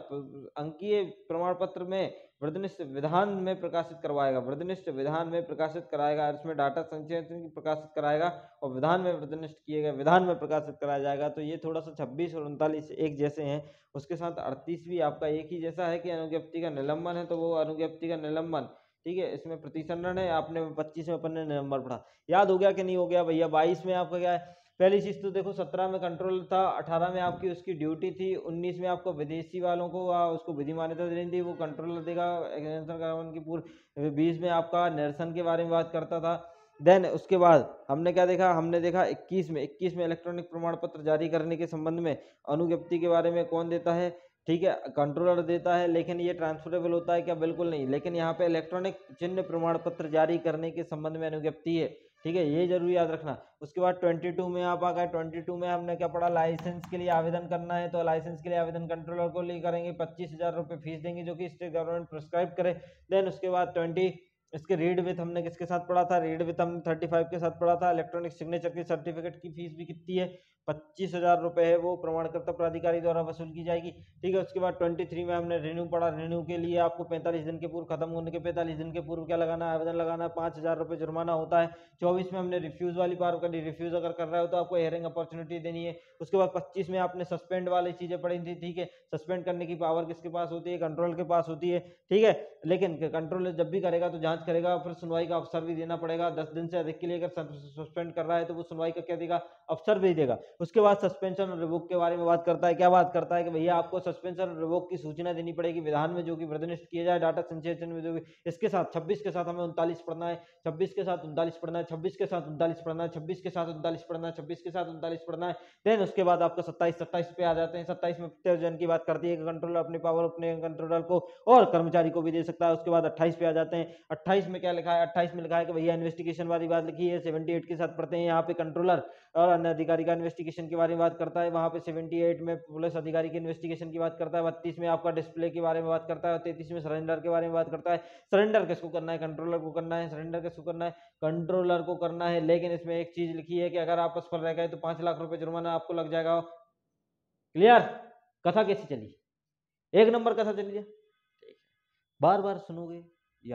अंकीय प्रमाण पत्र में वृद्धनिष्ठ विधान में प्रकाशित करवाएगा वृद्धनिष्ठ विधान में प्रकाशित कराएगा इसमें डाटा संचयन प्रकाशित कराएगा और विधान में वृद्धनिष्ठ किए गए विधान में प्रकाशित कराया जाएगा तो ये थोड़ा सा छब्बीस और उनतालीस एक जैसे हैं उसके साथ अड़तीस भी आपका एक ही जैसा है कि अनुज्ञप्ति का निलंबन है तो वो अनुज्ञप्ति का निलंबन ठीक है इसमें प्रतिसंरण है आपने पच्चीस में अपन ने निलंबन पढ़ा याद हो गया कि नहीं हो गया भैया बाईस में आपका क्या है पहली चीज़ तो देखो सत्रह में कंट्रोल था अठारह में आपकी उसकी ड्यूटी थी उन्नीस में आपको विदेशी वालों को आ, उसको विधि मान्यता देनी थी वो कंट्रोलर देगा पूर्व बीस में आपका निरसन के बारे में बात करता था देन उसके बाद हमने क्या देखा हमने देखा 21 में 21 में इलेक्ट्रॉनिक प्रमाण पत्र जारी करने के संबंध में अनुज्ञप्ति के बारे में कौन देता है ठीक है कंट्रोलर देता है लेकिन ये ट्रांसफरेबल होता है क्या बिल्कुल नहीं लेकिन यहाँ पे इलेक्ट्रॉनिक चिन्ह प्रमाण पत्र जारी करने के संबंध में अनुज्ञप्ति है ठीक है ये जरूर याद रखना उसके बाद ट्वेंटी टू में आप आ गए ट्वेंटी टू में हमने क्या पढ़ा लाइसेंस के लिए आवेदन करना है तो लाइसेंस के लिए आवेदन कंट्रोलर को लिए करेंगे पच्चीस हजार रुपये फीस देंगे जो कि स्टेट गवर्नमेंट प्रिस्क्राइब करे देन उसके बाद ट्वेंटी इसके रीड विथ हमने किसके साथ पढ़ा था रीड विथ हम थर्टी फाइव के साथ पढ़ा था इलेक्ट्रॉनिक सिग्नेचर की सर्टिफिकेट की फीस भी कितनी है पच्चीस हज़ार रुपये है वो प्रमाणकर्ता प्राधिकारी द्वारा वसूल की जाएगी ठीक है उसके बाद ट्वेंटी थ्री में हमने रिन्यू पढ़ा रिन्यू के लिए आपको पैंतालीस दिन के पूर्व खत्म होने के पैंतालीस दिन के पूर्व क्या लगाना है आवेदन लगाना है पाँच हज़ार रुपये जुर्माना होता है चौबीस में हमने रिफ्यूज़ वाली बार करनी रिफ्यूज़ अगर कर रहा हो तो आपको हेयरिंग अपॉर्चुनिटी देनी है उसके बाद पच्चीस में आपने सस्पेंड वाली चीज़ें पढ़ी थी ठीक है सस्पेंड करने की पावर किसके पास होती है कंट्रोल के पास होती है ठीक है लेकिन कंट्रोल जब भी करेगा तो जाँच करेगा फिर सुनवाई का अवसर भी देना पड़ेगा दस दिन से अधिक के लिए अगर सस्पेंड कर रहा है तो वो सुनवाई का क्या देगा अवसर भी देगा उसके बाद सस्पेंशन और रिवोक के बारे में बात करता है क्या बात करता है कि भैया आपको सस्पेंशन और रिवोक की सूचना देनी पड़ेगी विधान में जो कि वृद्धनिष्ठ किया जाए डाटा संचेचन में जो कि इसके साथ छब्बीस के साथ हमें उनतालीस पढ़ना है छब्बीस के साथ उनतालीस पढ़ना है छब्बीस के साथ उनतालीस पढ़ना है छब्बीस के साथ उनतालीस पढ़ना है छब्बीस के साथ उनतालीस पढ़ना है देन उसके बाद आपको सत्ताईस सत्ताईस पे आ जाते हैं सत्ताईस में प्रत्यर्जन की बात करती है कंट्रोलर अपने पावर अपने कंट्रोलर को और कर्मचारी को भी दे सकता है उसके बाद अट्ठाईस पे आ जाते हैं अट्ठाईस में क्या लिखा है अट्ठाईस में लिखा है कि भैया इन्वेस्टिगेशन वाली बात लिखी है सेवेंटी के साथ पढ़ते हैं यहाँ पे कंट्रोलर और अन्य अधिकारी का इन्वेस्टिगेशन इन्वेस्टिगेशन के बारे में बात करता है वहाँ पे 78 में पुलिस अधिकारी के इन्वेस्टिगेशन की बात करता है बत्तीस में आपका डिस्प्ले के बारे में बात करता है तैतीस में सरेंडर के बारे में बात करता है सरेंडर किसको करना है कंट्रोलर को करना है सरेंडर किसको करना है कंट्रोलर को करना है लेकिन इसमें एक चीज लिखी है कि अगर आप असफल रह गए तो पांच लाख रुपये जुर्माना आपको लग जाएगा क्लियर कथा कैसी चली एक नंबर कथा चलिए बार बार सुनोगे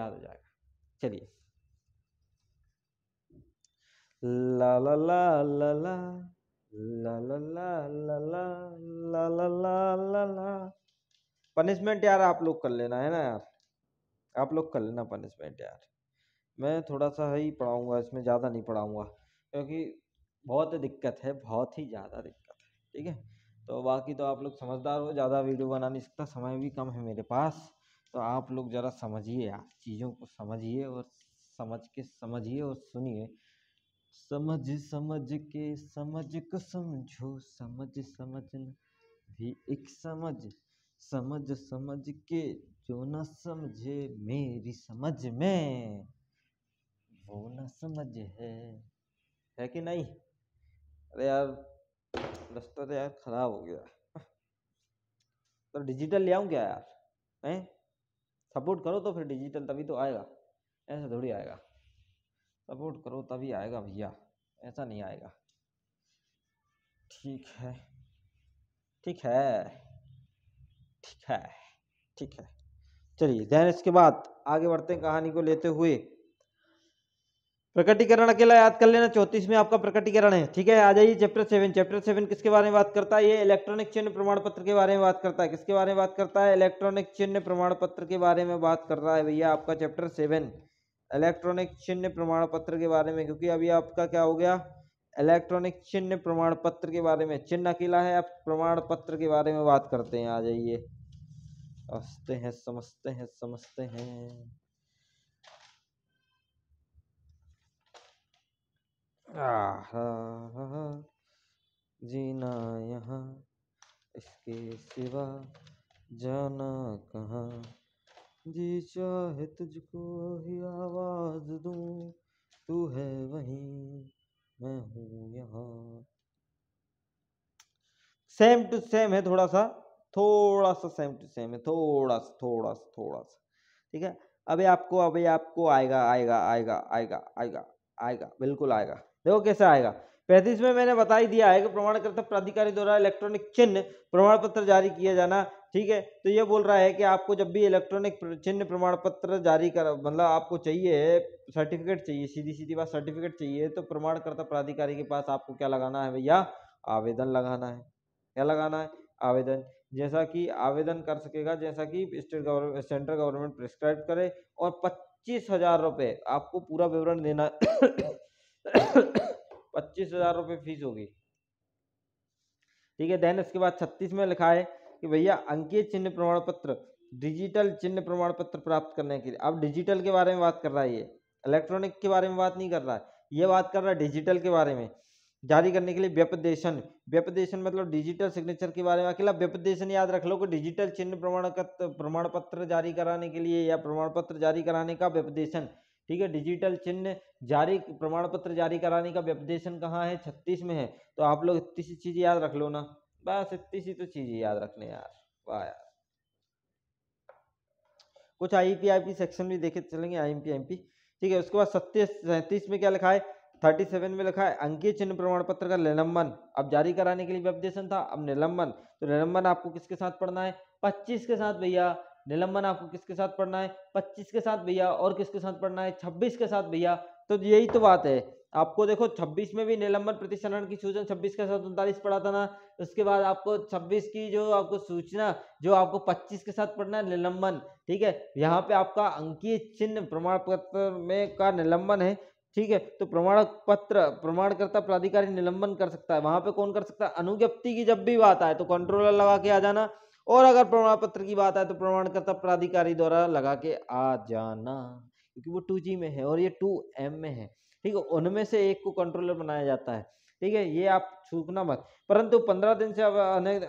याद हो जाएगा चलिए ला ला ला ला ला पनिशमेंट यार आप लोग कर लेना है ना यार आप लोग कर लेना पनिशमेंट यार मैं थोड़ा सा ही पढ़ाऊंगा इसमें ज़्यादा नहीं पढ़ाऊंगा क्योंकि बहुत दिक्कत है बहुत ही ज़्यादा दिक्कत है ठीक है तो बाकी तो आप लोग समझदार हो ज़्यादा वीडियो बना नहीं सकता समय भी कम है मेरे पास तो आप लोग ज़रा समझिए यार चीज़ों को समझिए और समझ के समझिए और सुनिए समझ समझ के समझ को समझो समझ समझ भी एक समझ समझ समझ के जो न समझे मेरी समझ में वो न समझ है है कि नहीं अरे यार रास्ता तो यार खराब हो गया तो [laughs] डिजिटल ले आऊँ क्या यार हैं सपोर्ट करो तो फिर डिजिटल तभी तो आएगा ऐसा थोड़ी आएगा सपोर्ट करो तभी आएगा भैया ऐसा नहीं आएगा ठीक है ठीक है ठीक है ठीक है चलिए देन इसके बाद आगे बढ़ते हैं कहानी को लेते हुए प्रकटीकरण अकेला याद कर लेना चौतीस में आपका प्रकटीकरण है ठीक है आ जाइए चैप्टर सेवन चैप्टर सेवन किसके बारे में बात करता है ये इलेक्ट्रॉनिक चिन्ह प्रमाण पत्र के बारे में बात करता है किसके बारे में बात करता है इलेक्ट्रॉनिक चिन्ह प्रमाण पत्र के बारे में बात कर रहा है भैया आपका चैप्टर सेवन इलेक्ट्रॉनिक चिन्ह प्रमाण पत्र के बारे में क्योंकि अभी आपका क्या हो गया इलेक्ट्रॉनिक चिन्ह प्रमाण पत्र के बारे में चिन्ह अकेला है आप प्रमाण पत्र के बारे में बात करते हैं आ जाइए हंसते हैं समझते हैं समझते हैं जीना यहाँ इसके सिवा जाना कहाँ जी चाहे तुझको ही आवाज़ दूँ तू है वहीं मैं हूं यहाँ सेम टू सेम है थोड़ा सा थोड़ा सा सेम टू सेम है थोड़ा सा थोड़ा सा थोड़ा सा ठीक है अभी आपको अभी आपको आएगा आएगा आएगा आएगा आएगा आएगा बिल्कुल आएगा देखो कैसे आएगा पैंतीस में मैंने बता ही दिया है कि प्रमाणकर्ता प्राधिकारी द्वारा इलेक्ट्रॉनिक चिन्ह प्रमाण पत्र जारी किया जाना ठीक है तो ये बोल रहा है कि आपको जब भी इलेक्ट्रॉनिक चिन्ह प्रमाण पत्र जारी कर मतलब आपको चाहिए सर्टिफिकेट चाहिए सीधी सीधी बात सर्टिफिकेट चाहिए तो प्रमाणकर्ता प्राधिकारी के पास आपको क्या लगाना है भैया आवेदन लगाना है क्या लगाना है आवेदन जैसा कि आवेदन कर सकेगा जैसा कि state government central government prescribe करे और पच्चीस हजार रुपये आपको पूरा विवरण देना [coughs] पच्चीस हजार रुपये फीस होगी ठीक है देन इसके बाद छत्तीस में लिखा है कि भैया अंकीय चिन्ह प्रमाण पत्र डिजिटल चिन्ह प्रमाण पत्र प्राप्त करने के लिए अब डिजिटल के बारे में बात कर रहा है ये इलेक्ट्रॉनिक के बारे में बात नहीं कर रहा है ये बात कर रहा है डिजिटल के बारे में जारी करने के लिए व्यपदेशन व्यपदेशन मतलब डिजिटल सिग्नेचर के बारे में अकेला व्यपदेशन याद रख लो कि डिजिटल चिन्ह प्रमाण प्रमाण पत्र जारी कराने के लिए या प्रमाण पत्र जारी कराने का व्यपदेशन ठीक है डिजिटल चिन्ह जारी प्रमाण पत्र जारी कराने का व्यपदेशन कहाँ है छत्तीस में है तो आप लोग इतनी सी चीज़ याद रख लो ना बस इतनी सी तो चीज़ें याद रखने यार वाह यार कुछ I P I P section भी देखे तो चलेंगे I M P M P ठीक है उसके बाद सत्तीस सैंतीस में क्या लिखा है थर्टी सेवन में लिखा है अंकीय चिन्ह प्रमाण पत्र का निलंबन अब जारी कराने के लिए अपडेशन था अब निलंबन तो निलंबन आपको किसके साथ पढ़ना है पच्चीस के साथ भैया निलंबन आपको किसके साथ पढ़ना है पच्चीस के साथ भैया और किसके साथ पढ़ना है छब्बीस के साथ भैया तो यही तो बात है आपको देखो 26 में भी निलंबन प्रतिसरण की सूचना 26 के साथ उनतालीस पढ़ा था ना उसके बाद आपको 26 की जो आपको सूचना जो आपको 25 के साथ पढ़ना है निलंबन ठीक है यहाँ पे आपका अंकीय चिन्ह प्रमाण पत्र में का निलंबन है ठीक है तो प्रमाण पत्र प्रमाणकर्ता प्राधिकारी निलंबन कर सकता है वहां पे कौन कर सकता है अनुज्ञप्ति की जब भी बात आए तो कंट्रोलर लगा के आ जाना और अगर प्रमाण पत्र की बात आए तो प्रमाणकर्ता प्राधिकारी द्वारा लगा के आ जाना क्योंकि वो टू में है और ये टू में है ठीक है उनमें से एक को कंट्रोलर बनाया जाता है ठीक है ये आप छूकना मत परंतु पंद्रह दिन से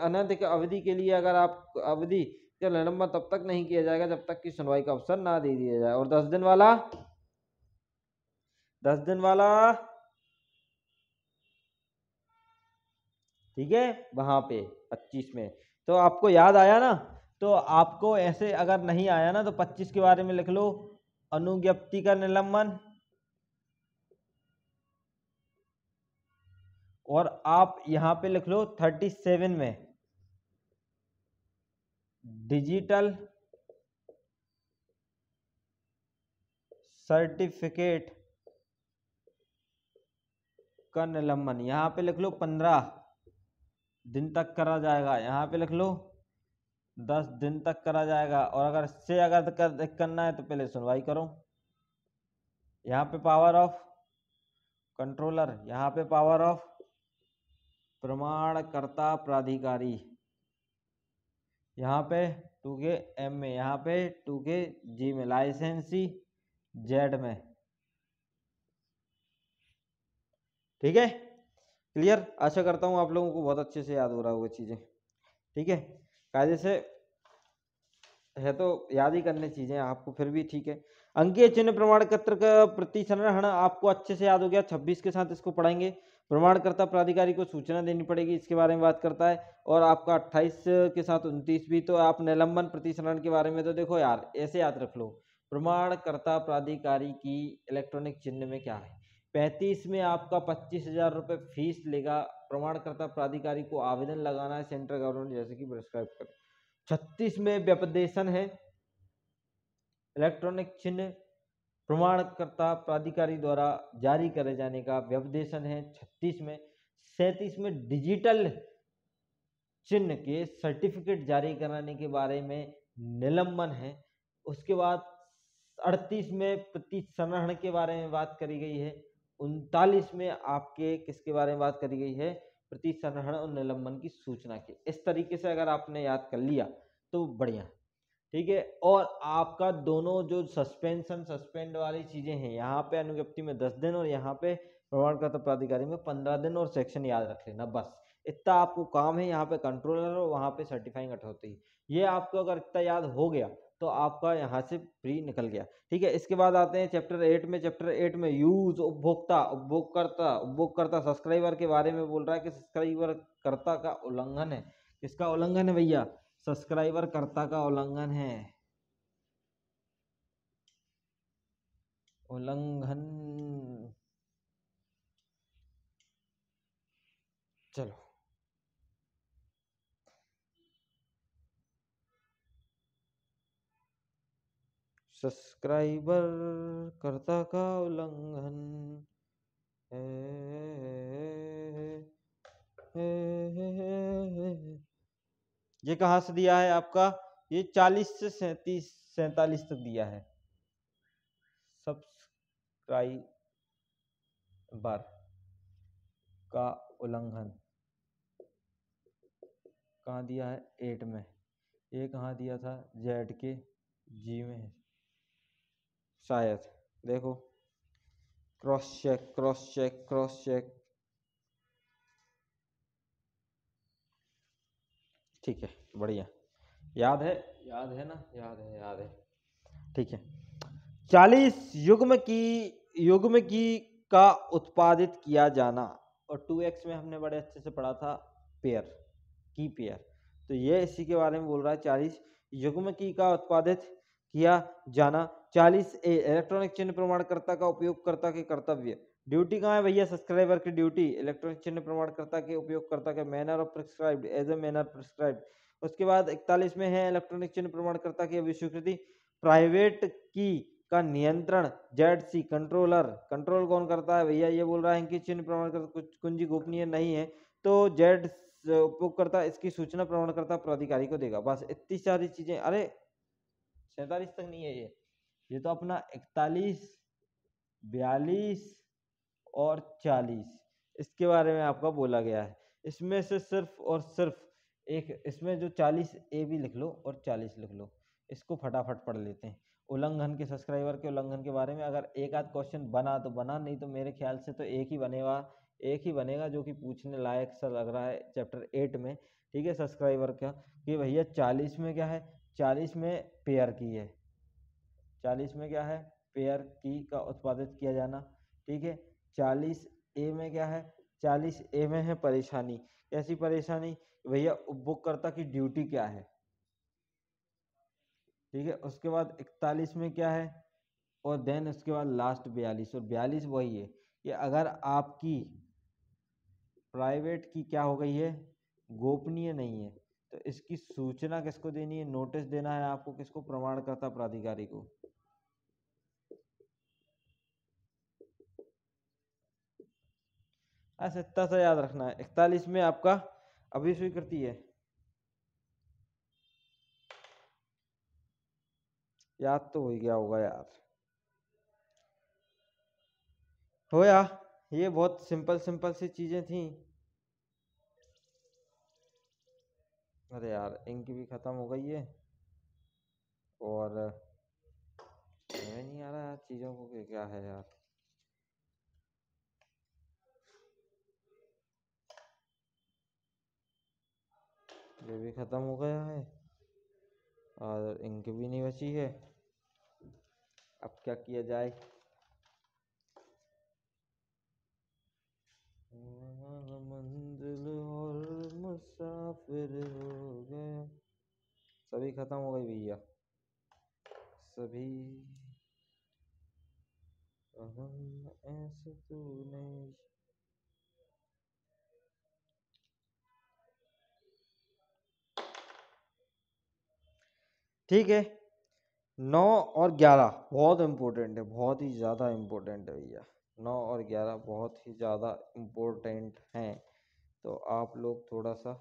अनंत अवधि के लिए अगर आप अवधि का निलंबन तब तक नहीं किया जाएगा जब तक कि सुनवाई का अवसर ना दे दिया जाए और दस दिन वाला दस दिन वाला ठीक है वहां पे पच्चीस में तो आपको याद आया ना तो आपको ऐसे अगर नहीं आया ना तो पच्चीस के बारे में लिख लो अनुज्ञप्ति का निलंबन और आप यहां पे लिख लो थर्टी सेवन में डिजिटल सर्टिफिकेट का निलंबन यहां पे लिख लो पंद्रह दिन तक करा जाएगा यहां पे लिख लो दस दिन तक करा जाएगा और अगर से अगर कर, करना है तो पहले सुनवाई करो यहां पे पावर ऑफ कंट्रोलर यहां पे पावर ऑफ प्रमाणकर्ता प्राधिकारी यहाँ पे टू के एम में यहाँ पे टू के जी में लाइसेंसी जेड में ठीक है क्लियर आशा करता हूँ आप लोगों को बहुत अच्छे से याद हो रहा होगा चीज़ें ठीक है कायदे से है तो याद ही करने चीज़ें आपको फिर भी ठीक है अंकीय चिन्ह प्रमाण पत्र का प्रतिसरण आपको अच्छे से याद हो गया 26 के साथ इसको पढ़ाएंगे प्रमाणकर्ता प्राधिकारी को सूचना देनी पड़ेगी इसके बारे में बात करता है और आपका अट्ठाईस के साथ उनतीस भी तो आप निलंबन प्रतिसरण के बारे में तो देखो यार ऐसे याद रख लो प्रमाणकर्ता प्राधिकारी की इलेक्ट्रॉनिक चिन्ह में क्या है पैंतीस में आपका पच्चीस हजार रुपये फीस लेगा प्रमाणकर्ता प्राधिकारी को आवेदन लगाना है सेंट्रल गवर्नमेंट जैसे कि प्रिस्क्राइब करें छत्तीस में व्यपदेशन है इलेक्ट्रॉनिक चिन्ह प्रमाणकर्ता प्राधिकारी द्वारा जारी करे जाने का व्यवदेशन है छत्तीस में सैंतीस में डिजिटल चिन्ह के सर्टिफिकेट जारी कराने के बारे में निलंबन है उसके बाद अड़तीस में प्रति संग्रहण के बारे में बात करी गई है उनतालीस में आपके किसके बारे में बात करी गई है प्रति संग्रहण और निलंबन की सूचना की इस तरीके से अगर आपने याद कर लिया तो बढ़िया ठीक है और आपका दोनों जो सस्पेंशन सस्पेंड वाली चीज़ें हैं यहाँ पे अनुज्ञप्ति में दस दिन और यहाँ पे प्रमाणकर्ता प्राधिकारी में पंद्रह दिन और सेक्शन याद रख लेना बस इतना आपको काम है यहाँ पे कंट्रोलर और वहाँ पे सर्टिफाइंग अथॉरिटी ये आपको अगर इतना याद हो गया तो आपका यहाँ से फ्री निकल गया ठीक है इसके बाद आते हैं चैप्टर एट में चैप्टर एट में यूज उपभोक्ता उपभोक्ता उपभोक्ता सब्सक्राइबर के बारे में बोल रहा है कि सब्सक्राइबर कर्ता का उल्लंघन है किसका उल्लंघन है भैया सब्सक्राइबर कर्ता का उल्लंघन है उल्लंघन चलो सब्सक्राइबर कर्ता का उल्लंघन है, ये कहाँ से दिया है आपका ये चालीस से सैतीस सैतालीस तक दिया है बार का उल्लंघन कहाँ दिया है एट में ये कहाँ दिया था जेड के जी में शायद देखो cross check cross check cross check ठीक है बढ़िया याद है याद है ना याद है याद है ठीक है चालीस युग्म की युग्म की का उत्पादित किया जाना और टू एक्स में हमने बड़े अच्छे से पढ़ा था पेयर की पेयर तो ये इसी के बारे में बोल रहा है चालीस युग्म की का उत्पादित किया जाना चालीस ए इलेक्ट्रॉनिक चिन्ह प्रमाणकर्ता का उपयोगकर्ता के कर्तव्य ड्यूटी कहाँ है भैया सब्सक्राइबर की ड्यूटी इलेक्ट्रॉनिक चिन्ह प्रमाणकर्ता के उपयोगकर्ता के manner of prescribe as a manner prescribe उसके बाद इकतालीस में है इलेक्ट्रॉनिक चिन्ह प्रमाणकर्ता की अभिस्वीकृति प्राइवेट की का नियंत्रण जेड सी कंट्रोलर कंट्रोल कौन करता है भैया ये बोल रहा है कि चिन्ह प्रमाणकर्ता कुंजी गोपनीय नहीं है तो जेड उपयोगकर्ता इसकी सूचना प्रमाणकर्ता प्राधिकारी को देगा बस इतनी सारी चीजें अरे सैतालीस तक नहीं है ये ये तो अपना इकतालीस बयालीस और चालीस इसके बारे में आपका बोला गया है इसमें से सिर्फ और सिर्फ एक इसमें जो चालीस ए भी लिख लो और चालीस लिख लो इसको फटाफट पढ़ लेते हैं उल्लंघन के सब्सक्राइबर के उल्लंघन के बारे में अगर एक आध क्वेश्चन बना तो बना नहीं तो मेरे ख्याल से तो एक ही बनेगा एक ही बनेगा जो कि पूछने लायक सा लग रहा है चैप्टर एट में ठीक है सब्सक्राइबर का कि भैया चालीस में क्या है चालीस में पेयर की है चालीस में क्या है पेयर की का उत्पादित किया जाना ठीक है चालीस ए में क्या है चालीस ए में है परेशानी कैसी परेशानी भैया उपभोगकर्ता की ड्यूटी क्या है ठीक है उसके बाद इकतालीस में क्या है और देन उसके बाद लास्ट बयालीस और बयालीस वही है कि अगर आपकी प्राइवेट की क्या हो गई है गोपनीय नहीं है तो इसकी सूचना किसको देनी है नोटिस देना है आपको किसको प्रमाणकर्ता प्राधिकारी को सत्ता सा याद रखना है इकतालीस में आपका अभी स्वीकृति है याद तो हो गया होगा यार हो या ये बहुत सिंपल सिंपल सी चीजें थी अरे यार इंक भी खत्म हो गई है और नहीं आ रहा चीज़ों को क्या है यार ये भी ख़त्म हो गया है और इंक भी नहीं बची है अब क्या किया जाए मंजिल और मुसाफिर हो सभी ख़त्म हो गई भैया सभी ऐसे तो ठीक है नौ और ग्यारह बहुत इम्पोर्टेंट है बहुत ही ज़्यादा इम्पोर्टेंट है भैया नौ और ग्यारह बहुत ही ज़्यादा इम्पोर्टेंट हैं तो आप लोग थोड़ा सा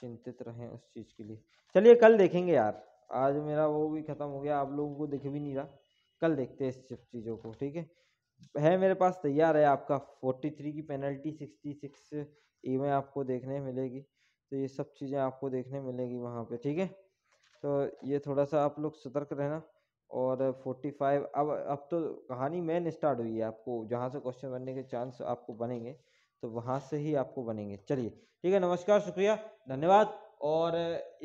चिंतित रहें उस चीज़ के लिए चलिए कल देखेंगे यार आज मेरा वो भी ख़त्म हो गया आप लोगों को दिख भी नहीं रहा कल देखते हैं इस सब चीज़ों को ठीक है है मेरे पास तैयार है आपका फोर्टी थ्री की पेनल्टी सिक्सटी सिक्स ई में आपको देखने मिलेगी तो ये सब चीज़ें आपको देखने मिलेगी वहाँ पे ठीक है तो ये थोड़ा सा आप लोग सतर्क रहना और फोर्टी फाइव अब अब तो कहानी मेन स्टार्ट हुई है आपको जहाँ से क्वेश्चन बनने के चांस आपको बनेंगे तो वहाँ से ही आपको बनेंगे चलिए ठीक है नमस्कार शुक्रिया धन्यवाद और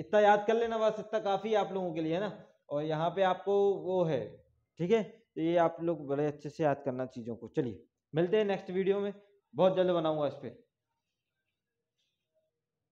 इतना याद कर लेना बस इतना काफ़ी आप लोगों के लिए है ना और यहाँ पे आपको वो है ठीक है तो ये आप लोग बड़े अच्छे से याद करना चीज़ों को चलिए मिलते हैं नेक्स्ट वीडियो में बहुत जल्द बनाऊँगा इस पर